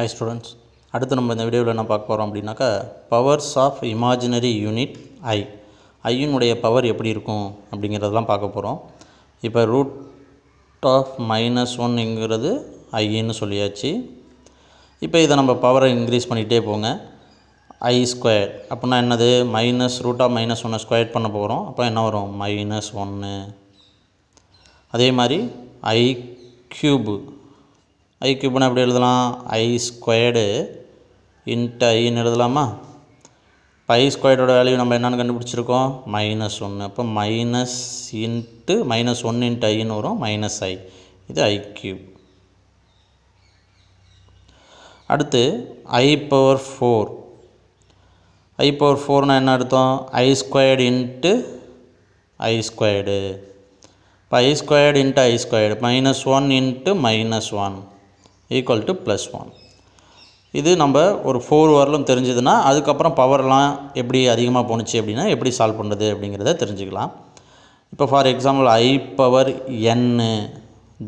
high students அடுத்து நம்ம இந்த வீடியோவில் என்ன பார்க்க போகிறோம் அப்படின்னாக்கா powers of imaginary unit i ஐயினுடைய பவர் எப்படி இருக்கும் அப்படிங்கிறதெல்லாம் பார்க்க போகிறோம் இப்போ ரூட் ஆஃப் மைனஸ் ஒன்னுங்கிறது ஐன்னு சொல்லியாச்சு இப்போ இதை நம்ம பவரை இன்க்ரீஸ் பண்ணிகிட்டே போங்க ஐ ஸ்கொயர் அப்படின்னா என்னது மைனஸ் ரூட் ஆஃப் மைனஸ் ஒன்று ஸ்கொயர் பண்ண போகிறோம் அப்போ என்ன வரும் மைனஸ் ஒன்று அதே மாதிரி ஐ க்யூபு ஐ கியூப்னா எப்படி எழுதலாம் ஐ ஸ்கொயர்டு இன்ட்டு ஐன்னு எழுதலாமா பை ஸ்கொயர்டோட வேல்யூ நம்ம என்னென்னு கண்டுபிடிச்சிருக்கோம் மைனஸ் ஒன்று அப்போ மைனஸ் இன்ட்டு மைனஸ் ஒன்று இன்ட்டு ஐன்னு வரும் மைனஸ் ஐ இது ஐ கியூப் அடுத்து i power four i power ஃபோர்னால் என்ன அர்த்தம் i squared into i squared இப்போ i squared into i squared minus one into minus one equal to plus one இது நம்ம ஒரு ஃபோர் வரலும் தெரிஞ்சதுன்னா அதுக்கப்புறம் பவர்லாம் எப்படி அதிகமாக போணுச்சு அப்படின்னா எப்படி சால்வ் பண்ணுறது அப்படிங்கிறத தெரிஞ்சுக்கலாம் இப்போ for example i power n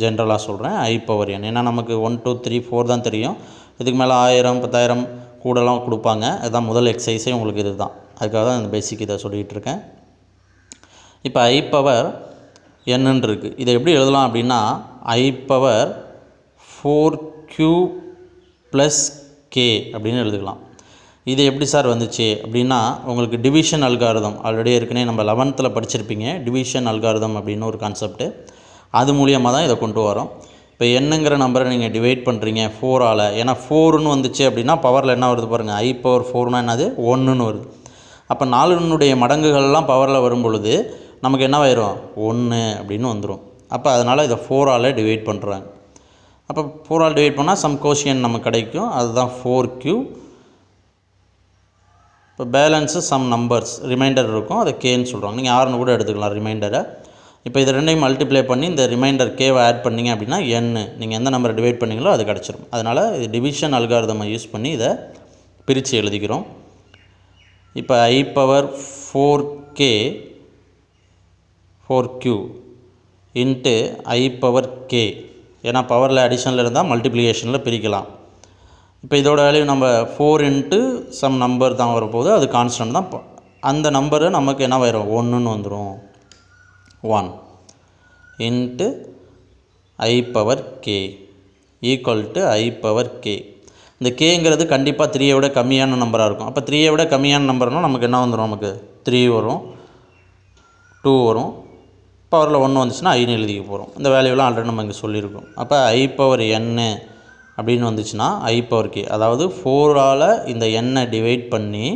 ஜென்ரலாக சொல்கிறேன் ஐ பவர் என் ஏன்னா நமக்கு ஒன் டூ த்ரீ ஃபோர் தான் தெரியும் இதுக்கு மேலே ஆயிரம் பத்தாயிரம் கூடலாம் கொடுப்பாங்க அதுதான் முதல் எக்ஸசைஸே உங்களுக்கு இது தான் அதுக்காக தான் இந்த பேசிக் இதை சொல்லிகிட்டு இருக்கேன் இப்போ ஐ பவர் என்னன்னு இருக்குது இதை எப்படி எழுதலாம் அப்படின்னா i power four q plus k அப்படின்னு எழுதுக்கலாம் இது எப்படி சார் வந்துச்சு அப்படின்னா உங்களுக்கு டிவிஷன் அல்காரதம் ஆல்ரெடி ஏற்கனவே நம்ம லெவன்த்தில் படிச்சிருப்பீங்க டிவிஷன் அல்காரதம் அப்படின்னு ஒரு கான்செப்ட்டு அது மூலியமாக தான் இதை கொண்டு வரோம் இப்போ என்னங்கிற நம்பரை நீங்கள் டிவைட் பண்ணுறீங்க ஃபோரால் ஏன்னா ஃபோருன்னு வந்துச்சு அப்படின்னா பவரில் என்ன வருது பாருங்கள் ஐ பவர் ஃபோர்னா என்னது ஒன்றுன்னு வருது அப்போ நாலுனுடைய மடங்குகள்லாம் பவரில் வரும் பொழுது நமக்கு என்ன ஆயிரும் ஒன்று அப்படின்னு வந்துடும் அப்போ அதனால் இதை ஃபோரால் டிவைட் பண்ணுறாங்க அப்போ ஃபோரால் டிவைட் பண்ணால் சம் கோஷியன் நமக்கு கிடைக்கும் அதுதான் ஃபோர் க்யூ இப்போ பேலன்ஸு சம் நம்பர்ஸ் ரிமைண்டர் இருக்கும் அதை கேன்னு சொல்கிறாங்க நீங்கள் ஆறுனு கூட எடுத்துக்கலாம் ரிமைண்டரை இப்போ இது ரெண்டையும் மல்டிப்ளை பண்ணி இந்த ரிமைண்டர் கேவை ஆட் பண்ணிங்க அப்படின்னா என்னு நீங்கள் எந்த நம்பரை டிவைட் பண்ணிங்களோ அது கிடச்சிரும் அதனால் இது டிவிஷன் அல்காரதமாக யூஸ் பண்ணி இதை பிரித்து எழுதிக்கிறோம் இப்போ i power four k four q into i power k ஏன்னா பவரில் அடிஷனில் இருந்தால் மல்டிப்ளிகேஷனில் பிரிக்கலாம் இப்போ இதோட வேல்யூ நம்ம ஃபோர் இன்ட்டு சம் நம்பர் தான் வரும்போது அது கான்ஸ்டன்ட் தான் அந்த நம்பரு நமக்கு என்ன வரும் ஒன்றுன்னு வந்துடும் one into i power k equal to i power k இந்த கேங்கிறது கண்டிப்பாக த்ரீயை விட கம்மியான நம்பராக இருக்கும் அப்போ த்ரீயை விட கம்மியான நம்பர்னால் நமக்கு என்ன வந்துடும் நமக்கு த்ரீ வரும் டூ வரும் பவரில் ஒன்று வந்துச்சுன்னா ஐனு எழுதிக்க போகிறோம் இந்த வேல்யூலாம் ஆல்ரெடி நம்ம இங்கே சொல்லியிருக்கோம் அப்போ ஐ பவர் என்னு அப்படின்னு வந்துச்சுன்னா ஐ பவர் கே அதாவது ஃபோரால் இந்த எண்ணை டிவைட் பண்ணி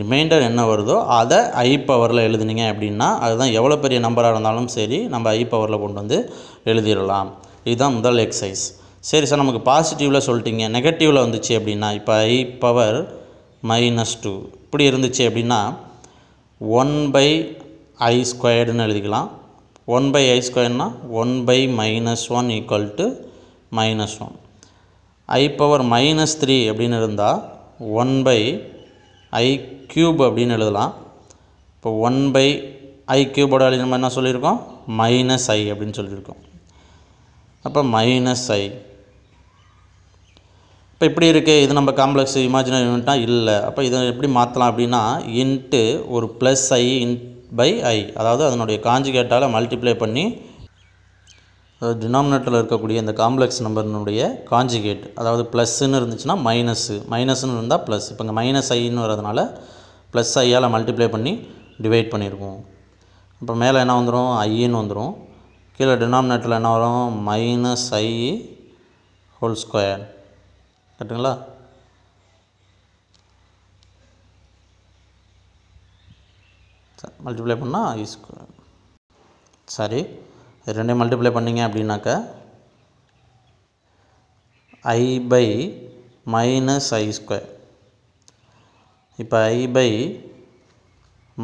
ரிமைண்டர் என்ன வருதோ அதை ஐ பவரில் எழுதுனீங்க அப்படின்னா அதுதான் எவ்வளோ பெரிய நம்பராக இருந்தாலும் சரி நம்ம ஐ பவரில் கொண்டு வந்து எழுதிடலாம் இதுதான் முதல் எக்ஸசைஸ் சரி சார் நமக்கு பாசிட்டிவில் சொல்லிட்டீங்க நெகட்டிவில் வந்துச்சு அப்படின்னா இப்போ ஐ பவர் மைனஸ் டூ இப்படி இருந்துச்சு அப்படின்னா ஒன் பை ஐ ஸ்கொயர்டுன்னு எழுதிக்கலாம் ஒன் பை ஐ ஸ்கொயர்னால் one by minus one equal to minus one i power minus three அப்படின்னு இருந்தால் ஒன் பை ஐ க்யூப் அப்படின்னு எழுதலாம் இப்போ ஒன் பை ஐ க்யூபோட எழுதின என்ன சொல்லியிருக்கோம் மைனஸ் ஐ அப்படின்னு சொல்லியிருக்கோம் அப்போ மைனஸ் ஐ இப்போ இப்படி இருக்குது இது நம்ம காம்ப்ளெக்ஸ் இமேஜினரி யூனிட்னா இல்லை அப்போ இதை எப்படி மாற்றலாம் அப்படின்னா இன்ட்டு ஒரு ப்ளஸ் ஐ இன் பை ஐ அதாவது அதனுடைய காஞ்சிகேட்டால் மல்டிப்ளை பண்ணி டினாமினேட்டரில் இருக்கக்கூடிய இந்த காம்ப்ளெக்ஸ் நம்பர்னுடைய காஞ்சிகேட் அதாவது ப்ளஸ்ஸுன்னு இருந்துச்சுன்னா மைனஸு மைனஸ்ன்னு இருந்தால் ப்ளஸ் இப்போ இங்கே மைனஸ் ஐன்னு வரதுனால ப்ளஸ் ஐயால் மல்டிப்ளை பண்ணி டிவைட் பண்ணியிருக்கோம் அப்புறம் மேலே என்ன வந்துடும் ஐன்னு வந்துடும் கீழே டினாமினேட்டரில் என்ன வரும் மைனஸ் ஐ ஹோல் ஸ்கொயர் கரெக்டுங்களா மல்டிப்ளை பண்ணால் ஐ ஸ்கொயர் சாரி ரெண்டையும் மல்டிப்ளை பண்ணிங்க அப்படின்னாக்கா i by minus i square இப்போ ஐ பை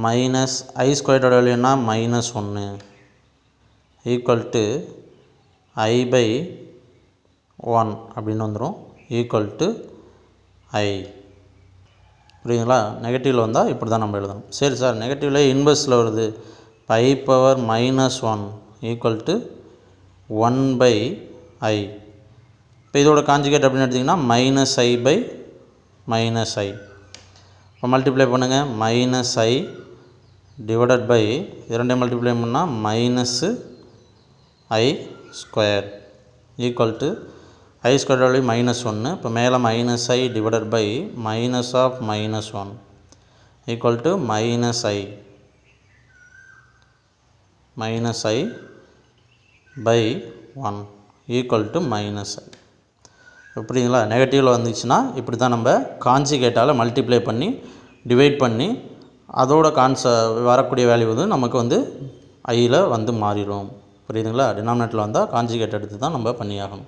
மைனஸ் ஐ ஸ்கொயரோட வேல்யூனா மைனஸ் ஒன்று equal to i by one அப்படின்னு வந்துடும் ஈக்குவல் டு ஐ புரியுதுங்களா நெகட்டிவில் வந்தால் இப்படி தான் நம்ம எழுதணும் சரி சார் நெகட்டிவ்லேயே இன்வெர்ஸில் வருது by power minus one equal to one by i இப்போ இதோட காஞ்சிகேட் அப்படின்னு எடுத்திங்கன்னா minus i by minus i இப்போ மல்டிப்ளை பண்ணுங்கள் மைனஸ் ஐ டிவைடட் பை இரண்டே மல்டிப்ளை பண்ணால் minus i square equal to i square value minus ஒன்று இப்போ மேலே minus i divided by minus of minus one equal to minus i minus i by one equal to minus i எப்படிங்களா நெகட்டிவில் வந்துச்சுன்னா இப்படி தான் நம்ம காஞ்சிகேட்டால் மல்டிப்ளை பண்ணி டிவைட் பண்ணி அதோட கான்ச வரக்கூடிய வேல்யூ வந்து நமக்கு வந்து ஐயில் வந்து மாறிடும் புரியுதுங்களா டினாமினேட்டில் வந்தால் காஞ்சிகேட் எடுத்து தான் நம்ம பண்ணியாகணும்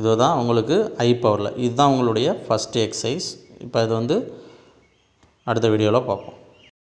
இதுதான் உங்களுக்கு ஐ பவரில் இதுதான் உங்களுடைய ஃபஸ்ட்டு எக்ஸசைஸ் இப்போ இது வந்து அடுத்த வீடியோவில் பார்ப்போம்